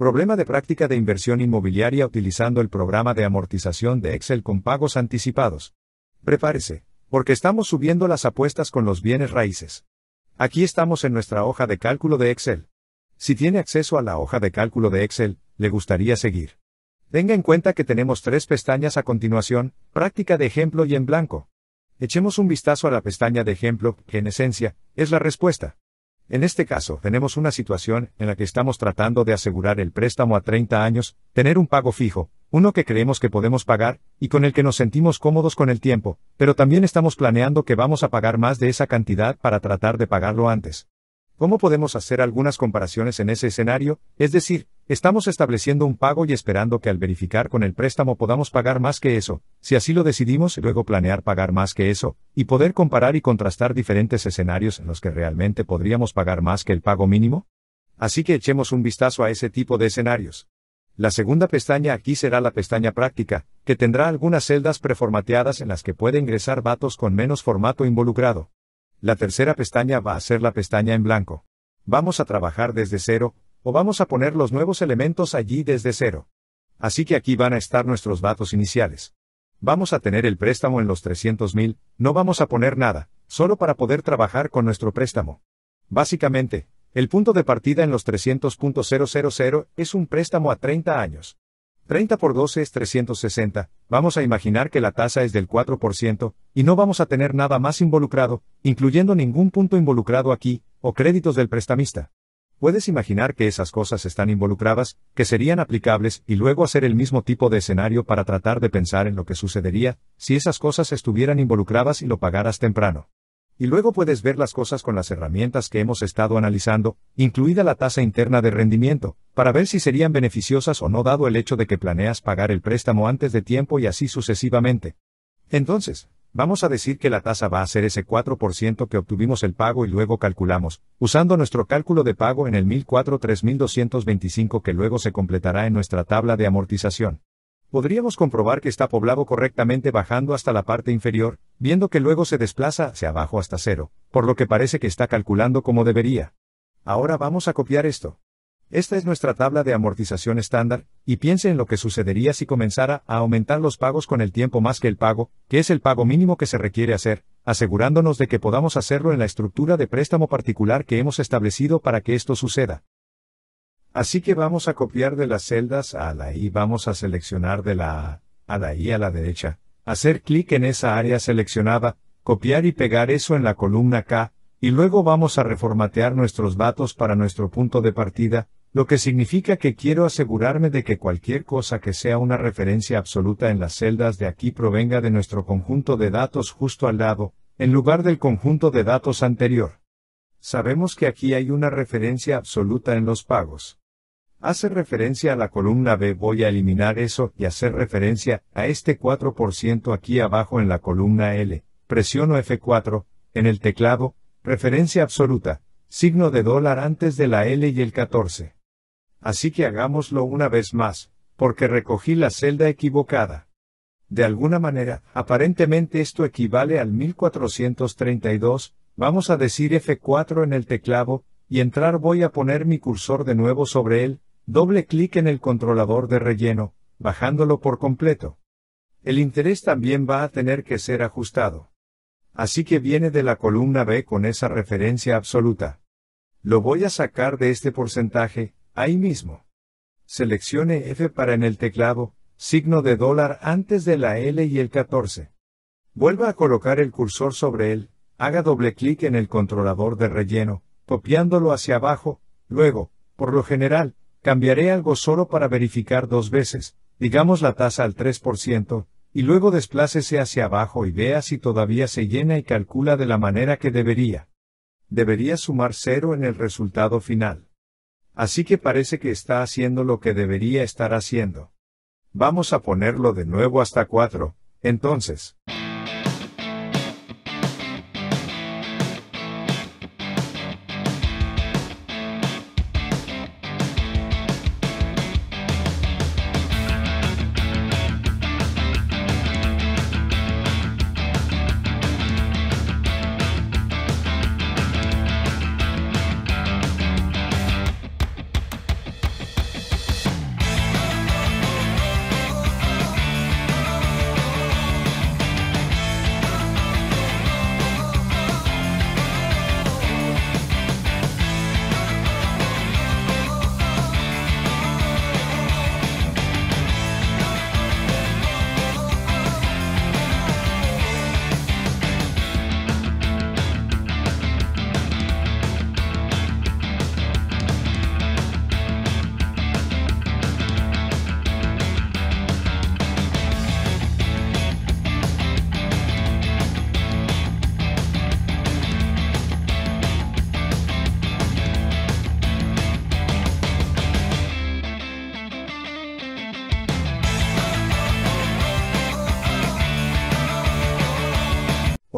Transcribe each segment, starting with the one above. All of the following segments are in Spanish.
Problema de práctica de inversión inmobiliaria utilizando el programa de amortización de Excel con pagos anticipados. Prepárese, porque estamos subiendo las apuestas con los bienes raíces. Aquí estamos en nuestra hoja de cálculo de Excel. Si tiene acceso a la hoja de cálculo de Excel, le gustaría seguir. Tenga en cuenta que tenemos tres pestañas a continuación, práctica de ejemplo y en blanco. Echemos un vistazo a la pestaña de ejemplo, que en esencia, es la respuesta. En este caso, tenemos una situación en la que estamos tratando de asegurar el préstamo a 30 años, tener un pago fijo, uno que creemos que podemos pagar, y con el que nos sentimos cómodos con el tiempo, pero también estamos planeando que vamos a pagar más de esa cantidad para tratar de pagarlo antes. ¿Cómo podemos hacer algunas comparaciones en ese escenario? Es decir, estamos estableciendo un pago y esperando que al verificar con el préstamo podamos pagar más que eso, si así lo decidimos, luego planear pagar más que eso, y poder comparar y contrastar diferentes escenarios en los que realmente podríamos pagar más que el pago mínimo. Así que echemos un vistazo a ese tipo de escenarios. La segunda pestaña aquí será la pestaña práctica, que tendrá algunas celdas preformateadas en las que puede ingresar datos con menos formato involucrado. La tercera pestaña va a ser la pestaña en blanco. Vamos a trabajar desde cero, o vamos a poner los nuevos elementos allí desde cero. Así que aquí van a estar nuestros datos iniciales. Vamos a tener el préstamo en los 300.000, no vamos a poner nada, solo para poder trabajar con nuestro préstamo. Básicamente, el punto de partida en los 300.000 es un préstamo a 30 años. 30 por 12 es 360, vamos a imaginar que la tasa es del 4%, y no vamos a tener nada más involucrado, incluyendo ningún punto involucrado aquí, o créditos del prestamista. Puedes imaginar que esas cosas están involucradas, que serían aplicables, y luego hacer el mismo tipo de escenario para tratar de pensar en lo que sucedería, si esas cosas estuvieran involucradas y lo pagaras temprano y luego puedes ver las cosas con las herramientas que hemos estado analizando, incluida la tasa interna de rendimiento, para ver si serían beneficiosas o no dado el hecho de que planeas pagar el préstamo antes de tiempo y así sucesivamente. Entonces, vamos a decir que la tasa va a ser ese 4% que obtuvimos el pago y luego calculamos, usando nuestro cálculo de pago en el 1004 que luego se completará en nuestra tabla de amortización. Podríamos comprobar que está poblado correctamente bajando hasta la parte inferior, viendo que luego se desplaza hacia abajo hasta cero, por lo que parece que está calculando como debería. Ahora vamos a copiar esto. Esta es nuestra tabla de amortización estándar, y piense en lo que sucedería si comenzara a aumentar los pagos con el tiempo más que el pago, que es el pago mínimo que se requiere hacer, asegurándonos de que podamos hacerlo en la estructura de préstamo particular que hemos establecido para que esto suceda. Así que vamos a copiar de las celdas a la y vamos a seleccionar de la A a la I a la derecha, hacer clic en esa área seleccionada, copiar y pegar eso en la columna K, y luego vamos a reformatear nuestros datos para nuestro punto de partida, lo que significa que quiero asegurarme de que cualquier cosa que sea una referencia absoluta en las celdas de aquí provenga de nuestro conjunto de datos justo al lado, en lugar del conjunto de datos anterior. Sabemos que aquí hay una referencia absoluta en los pagos hace referencia a la columna B. Voy a eliminar eso y hacer referencia a este 4% aquí abajo en la columna L. Presiono F4, en el teclado, referencia absoluta, signo de dólar antes de la L y el 14. Así que hagámoslo una vez más, porque recogí la celda equivocada. De alguna manera, aparentemente esto equivale al 1432, vamos a decir F4 en el teclado, y entrar voy a poner mi cursor de nuevo sobre él, Doble clic en el controlador de relleno, bajándolo por completo. El interés también va a tener que ser ajustado. Así que viene de la columna B con esa referencia absoluta. Lo voy a sacar de este porcentaje, ahí mismo. Seleccione F para en el teclado, signo de dólar antes de la L y el 14. Vuelva a colocar el cursor sobre él, haga doble clic en el controlador de relleno, copiándolo hacia abajo, luego, por lo general, cambiaré algo solo para verificar dos veces, digamos la tasa al 3%, y luego desplácese hacia abajo y vea si todavía se llena y calcula de la manera que debería. Debería sumar cero en el resultado final. Así que parece que está haciendo lo que debería estar haciendo. Vamos a ponerlo de nuevo hasta 4, entonces.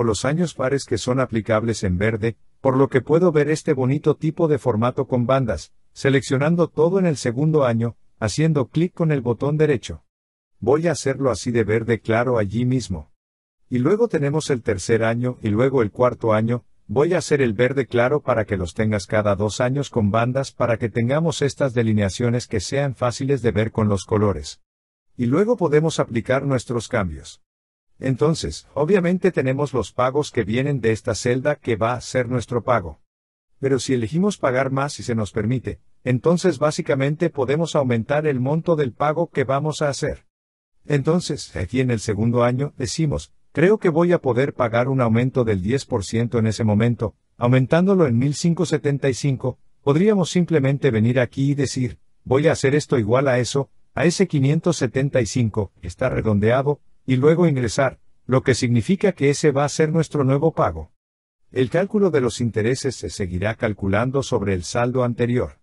los años pares que son aplicables en verde, por lo que puedo ver este bonito tipo de formato con bandas, seleccionando todo en el segundo año, haciendo clic con el botón derecho. Voy a hacerlo así de verde claro allí mismo. Y luego tenemos el tercer año y luego el cuarto año, voy a hacer el verde claro para que los tengas cada dos años con bandas para que tengamos estas delineaciones que sean fáciles de ver con los colores. Y luego podemos aplicar nuestros cambios. Entonces, obviamente tenemos los pagos que vienen de esta celda que va a ser nuestro pago. Pero si elegimos pagar más y se nos permite, entonces básicamente podemos aumentar el monto del pago que vamos a hacer. Entonces, aquí en el segundo año, decimos, creo que voy a poder pagar un aumento del 10% en ese momento, aumentándolo en 1575, podríamos simplemente venir aquí y decir, voy a hacer esto igual a eso, a ese 575, está redondeado, y luego ingresar, lo que significa que ese va a ser nuestro nuevo pago. El cálculo de los intereses se seguirá calculando sobre el saldo anterior.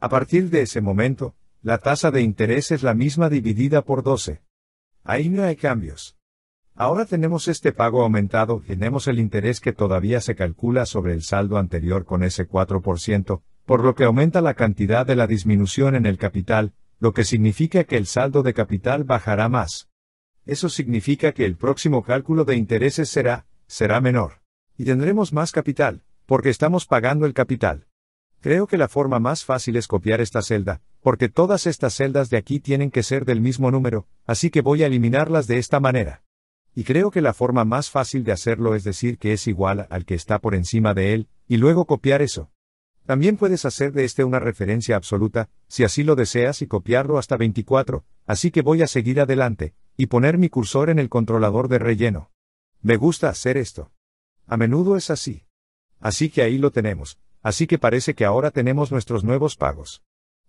A partir de ese momento, la tasa de interés es la misma dividida por 12. Ahí no hay cambios. Ahora tenemos este pago aumentado, tenemos el interés que todavía se calcula sobre el saldo anterior con ese 4%, por lo que aumenta la cantidad de la disminución en el capital, lo que significa que el saldo de capital bajará más eso significa que el próximo cálculo de intereses será, será menor. Y tendremos más capital, porque estamos pagando el capital. Creo que la forma más fácil es copiar esta celda, porque todas estas celdas de aquí tienen que ser del mismo número, así que voy a eliminarlas de esta manera. Y creo que la forma más fácil de hacerlo es decir que es igual al que está por encima de él, y luego copiar eso. También puedes hacer de este una referencia absoluta, si así lo deseas y copiarlo hasta 24, así que voy a seguir adelante, y poner mi cursor en el controlador de relleno. Me gusta hacer esto. A menudo es así. Así que ahí lo tenemos, así que parece que ahora tenemos nuestros nuevos pagos.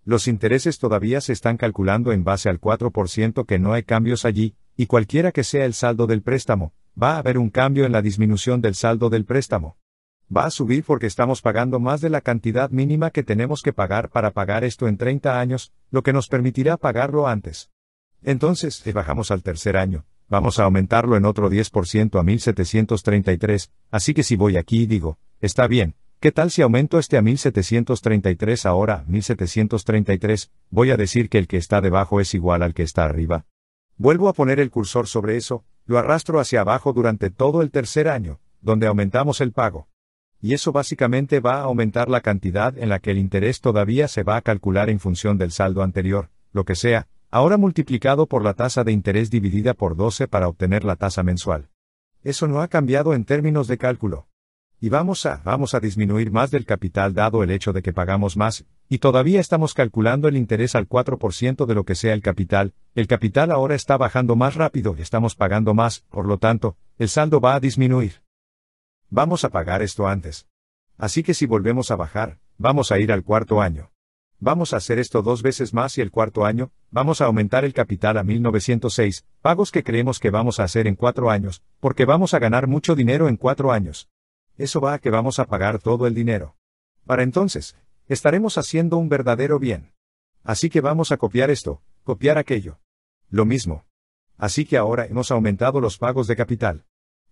Los intereses todavía se están calculando en base al 4% que no hay cambios allí, y cualquiera que sea el saldo del préstamo, va a haber un cambio en la disminución del saldo del préstamo. Va a subir porque estamos pagando más de la cantidad mínima que tenemos que pagar para pagar esto en 30 años, lo que nos permitirá pagarlo antes. Entonces, si bajamos al tercer año, vamos a aumentarlo en otro 10% a 1733, así que si voy aquí y digo, está bien, ¿qué tal si aumento este a 1733 ahora, 1733, voy a decir que el que está debajo es igual al que está arriba. Vuelvo a poner el cursor sobre eso, lo arrastro hacia abajo durante todo el tercer año, donde aumentamos el pago. Y eso básicamente va a aumentar la cantidad en la que el interés todavía se va a calcular en función del saldo anterior, lo que sea, ahora multiplicado por la tasa de interés dividida por 12 para obtener la tasa mensual. Eso no ha cambiado en términos de cálculo. Y vamos a, vamos a disminuir más del capital dado el hecho de que pagamos más, y todavía estamos calculando el interés al 4% de lo que sea el capital, el capital ahora está bajando más rápido, y estamos pagando más, por lo tanto, el saldo va a disminuir. Vamos a pagar esto antes. Así que si volvemos a bajar, vamos a ir al cuarto año. Vamos a hacer esto dos veces más y el cuarto año, vamos a aumentar el capital a 1906, pagos que creemos que vamos a hacer en cuatro años, porque vamos a ganar mucho dinero en cuatro años. Eso va a que vamos a pagar todo el dinero. Para entonces, estaremos haciendo un verdadero bien. Así que vamos a copiar esto, copiar aquello. Lo mismo. Así que ahora hemos aumentado los pagos de capital.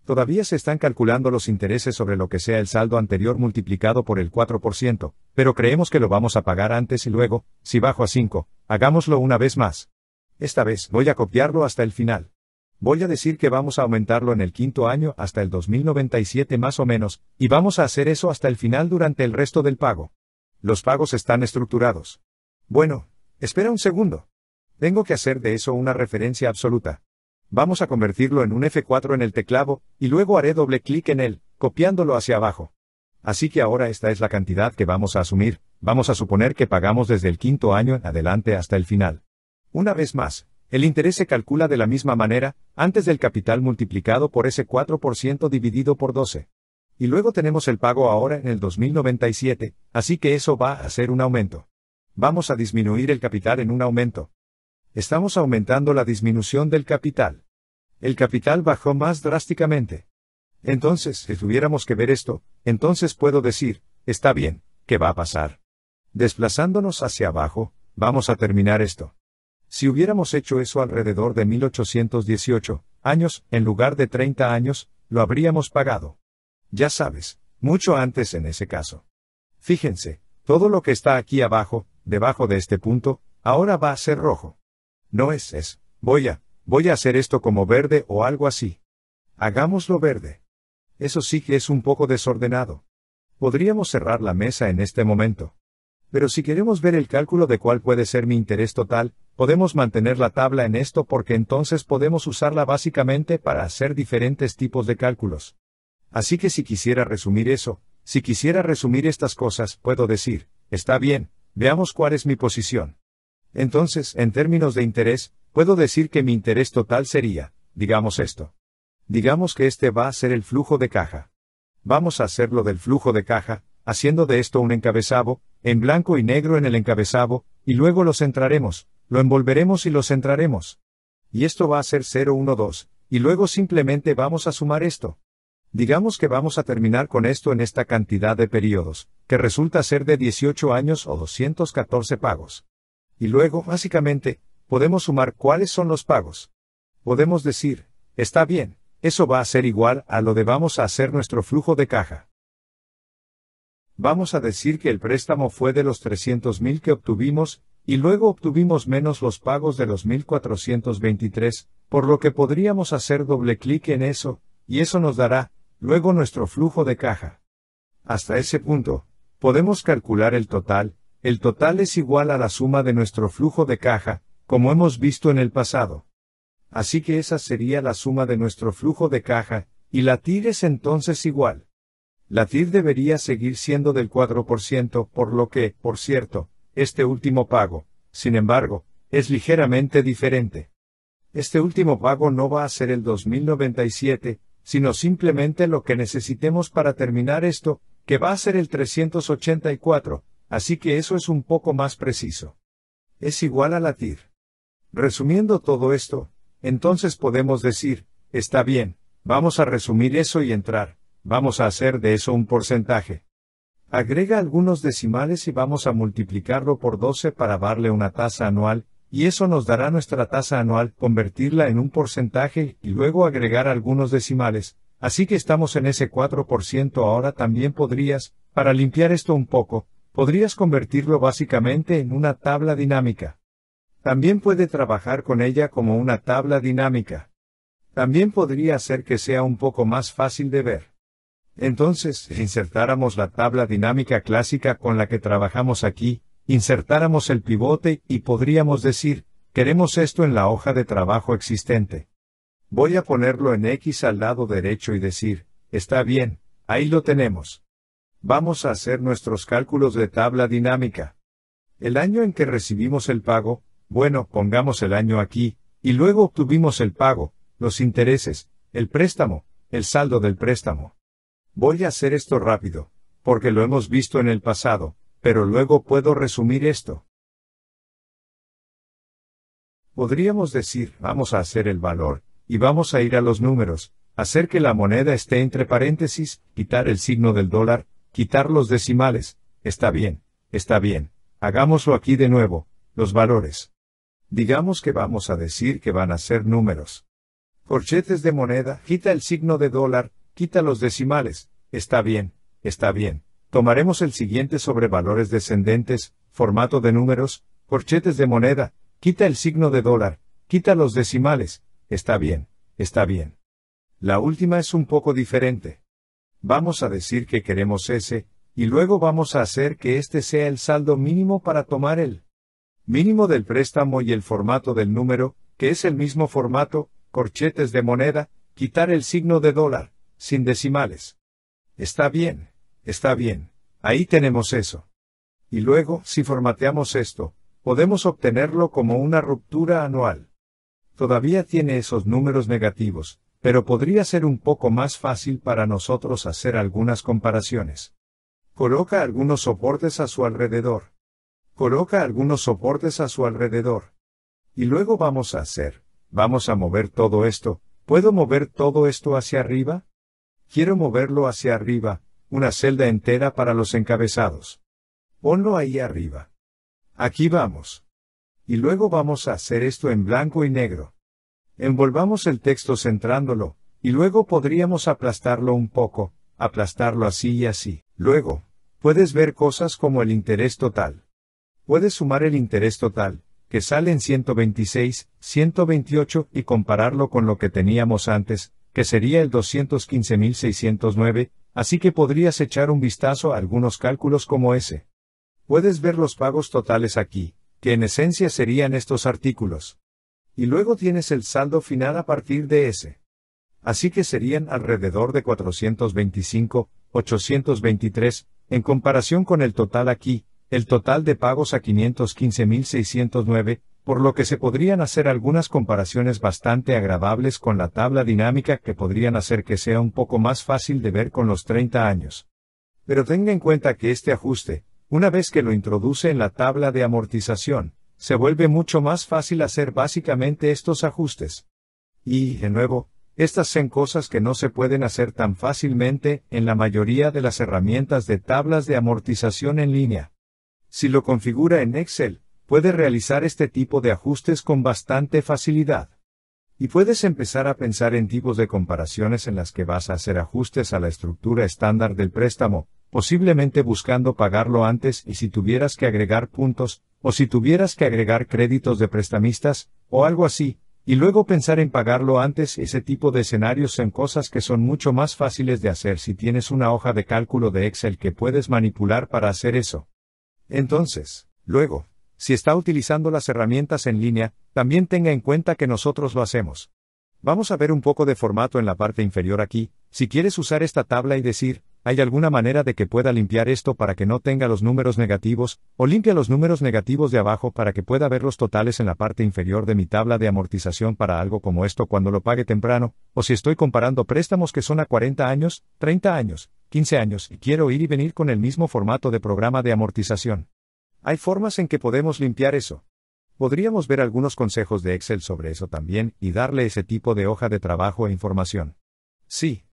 Todavía se están calculando los intereses sobre lo que sea el saldo anterior multiplicado por el 4%, pero creemos que lo vamos a pagar antes y luego, si bajo a 5, hagámoslo una vez más. Esta vez voy a copiarlo hasta el final. Voy a decir que vamos a aumentarlo en el quinto año hasta el 2097 más o menos, y vamos a hacer eso hasta el final durante el resto del pago. Los pagos están estructurados. Bueno, espera un segundo. Tengo que hacer de eso una referencia absoluta. Vamos a convertirlo en un F4 en el teclado, y luego haré doble clic en él, copiándolo hacia abajo. Así que ahora esta es la cantidad que vamos a asumir, vamos a suponer que pagamos desde el quinto año en adelante hasta el final. Una vez más, el interés se calcula de la misma manera, antes del capital multiplicado por ese 4% dividido por 12. Y luego tenemos el pago ahora en el 2097, así que eso va a ser un aumento. Vamos a disminuir el capital en un aumento. Estamos aumentando la disminución del capital. El capital bajó más drásticamente. Entonces, si tuviéramos que ver esto, entonces puedo decir, está bien, ¿qué va a pasar? Desplazándonos hacia abajo, vamos a terminar esto. Si hubiéramos hecho eso alrededor de 1818 años, en lugar de 30 años, lo habríamos pagado. Ya sabes, mucho antes en ese caso. Fíjense, todo lo que está aquí abajo, debajo de este punto, ahora va a ser rojo. No es es, voy a, voy a hacer esto como verde o algo así. Hagámoslo verde. Eso sí que es un poco desordenado. Podríamos cerrar la mesa en este momento. Pero si queremos ver el cálculo de cuál puede ser mi interés total, podemos mantener la tabla en esto porque entonces podemos usarla básicamente para hacer diferentes tipos de cálculos. Así que si quisiera resumir eso, si quisiera resumir estas cosas, puedo decir, está bien, veamos cuál es mi posición. Entonces, en términos de interés, puedo decir que mi interés total sería, digamos esto. Digamos que este va a ser el flujo de caja. Vamos a hacerlo del flujo de caja, haciendo de esto un encabezado, en blanco y negro en el encabezado, y luego lo centraremos, lo envolveremos y lo centraremos. Y esto va a ser 012, y luego simplemente vamos a sumar esto. Digamos que vamos a terminar con esto en esta cantidad de periodos, que resulta ser de 18 años o 214 pagos. Y luego, básicamente, podemos sumar cuáles son los pagos. Podemos decir, está bien, eso va a ser igual a lo de vamos a hacer nuestro flujo de caja. Vamos a decir que el préstamo fue de los 300.000 que obtuvimos, y luego obtuvimos menos los pagos de los 1.423, por lo que podríamos hacer doble clic en eso, y eso nos dará, luego nuestro flujo de caja. Hasta ese punto, podemos calcular el total, el total es igual a la suma de nuestro flujo de caja, como hemos visto en el pasado. Así que esa sería la suma de nuestro flujo de caja, y la TIR es entonces igual. La TIR debería seguir siendo del 4%, por lo que, por cierto, este último pago, sin embargo, es ligeramente diferente. Este último pago no va a ser el 2097, sino simplemente lo que necesitemos para terminar esto, que va a ser el 384, Así que eso es un poco más preciso. Es igual a latir. Resumiendo todo esto, entonces podemos decir, está bien, vamos a resumir eso y entrar, vamos a hacer de eso un porcentaje. Agrega algunos decimales y vamos a multiplicarlo por 12 para darle una tasa anual, y eso nos dará nuestra tasa anual, convertirla en un porcentaje y luego agregar algunos decimales, así que estamos en ese 4% ahora también podrías, para limpiar esto un poco, podrías convertirlo básicamente en una tabla dinámica. También puede trabajar con ella como una tabla dinámica. También podría hacer que sea un poco más fácil de ver. Entonces, insertáramos la tabla dinámica clásica con la que trabajamos aquí, insertáramos el pivote y podríamos decir, queremos esto en la hoja de trabajo existente. Voy a ponerlo en X al lado derecho y decir, está bien, ahí lo tenemos. Vamos a hacer nuestros cálculos de tabla dinámica. El año en que recibimos el pago, bueno, pongamos el año aquí, y luego obtuvimos el pago, los intereses, el préstamo, el saldo del préstamo. Voy a hacer esto rápido, porque lo hemos visto en el pasado, pero luego puedo resumir esto. Podríamos decir, vamos a hacer el valor, y vamos a ir a los números, hacer que la moneda esté entre paréntesis, quitar el signo del dólar, Quitar los decimales, está bien, está bien, hagámoslo aquí de nuevo, los valores. Digamos que vamos a decir que van a ser números. Corchetes de moneda, quita el signo de dólar, quita los decimales, está bien, está bien. Tomaremos el siguiente sobre valores descendentes, formato de números, corchetes de moneda, quita el signo de dólar, quita los decimales, está bien, está bien. La última es un poco diferente vamos a decir que queremos ese, y luego vamos a hacer que este sea el saldo mínimo para tomar el mínimo del préstamo y el formato del número, que es el mismo formato, corchetes de moneda, quitar el signo de dólar, sin decimales. Está bien, está bien, ahí tenemos eso. Y luego, si formateamos esto, podemos obtenerlo como una ruptura anual. Todavía tiene esos números negativos, pero podría ser un poco más fácil para nosotros hacer algunas comparaciones. Coloca algunos soportes a su alrededor. Coloca algunos soportes a su alrededor. Y luego vamos a hacer, vamos a mover todo esto, ¿puedo mover todo esto hacia arriba? Quiero moverlo hacia arriba, una celda entera para los encabezados. Ponlo ahí arriba. Aquí vamos. Y luego vamos a hacer esto en blanco y negro. Envolvamos el texto centrándolo, y luego podríamos aplastarlo un poco, aplastarlo así y así. Luego, puedes ver cosas como el interés total. Puedes sumar el interés total, que sale en 126, 128, y compararlo con lo que teníamos antes, que sería el 215.609, así que podrías echar un vistazo a algunos cálculos como ese. Puedes ver los pagos totales aquí, que en esencia serían estos artículos. Y luego tienes el saldo final a partir de ese. Así que serían alrededor de 425, 823, en comparación con el total aquí, el total de pagos a 515.609, por lo que se podrían hacer algunas comparaciones bastante agradables con la tabla dinámica que podrían hacer que sea un poco más fácil de ver con los 30 años. Pero tenga en cuenta que este ajuste, una vez que lo introduce en la tabla de amortización, se vuelve mucho más fácil hacer básicamente estos ajustes. Y, de nuevo, estas son cosas que no se pueden hacer tan fácilmente en la mayoría de las herramientas de tablas de amortización en línea. Si lo configura en Excel, puede realizar este tipo de ajustes con bastante facilidad. Y puedes empezar a pensar en tipos de comparaciones en las que vas a hacer ajustes a la estructura estándar del préstamo, posiblemente buscando pagarlo antes y si tuvieras que agregar puntos, o si tuvieras que agregar créditos de prestamistas, o algo así, y luego pensar en pagarlo antes, ese tipo de escenarios son cosas que son mucho más fáciles de hacer si tienes una hoja de cálculo de Excel que puedes manipular para hacer eso. Entonces, luego, si está utilizando las herramientas en línea, también tenga en cuenta que nosotros lo hacemos. Vamos a ver un poco de formato en la parte inferior aquí, si quieres usar esta tabla y decir, ¿Hay alguna manera de que pueda limpiar esto para que no tenga los números negativos, o limpia los números negativos de abajo para que pueda ver los totales en la parte inferior de mi tabla de amortización para algo como esto cuando lo pague temprano, o si estoy comparando préstamos que son a 40 años, 30 años, 15 años y quiero ir y venir con el mismo formato de programa de amortización? Hay formas en que podemos limpiar eso. Podríamos ver algunos consejos de Excel sobre eso también y darle ese tipo de hoja de trabajo e información. Sí,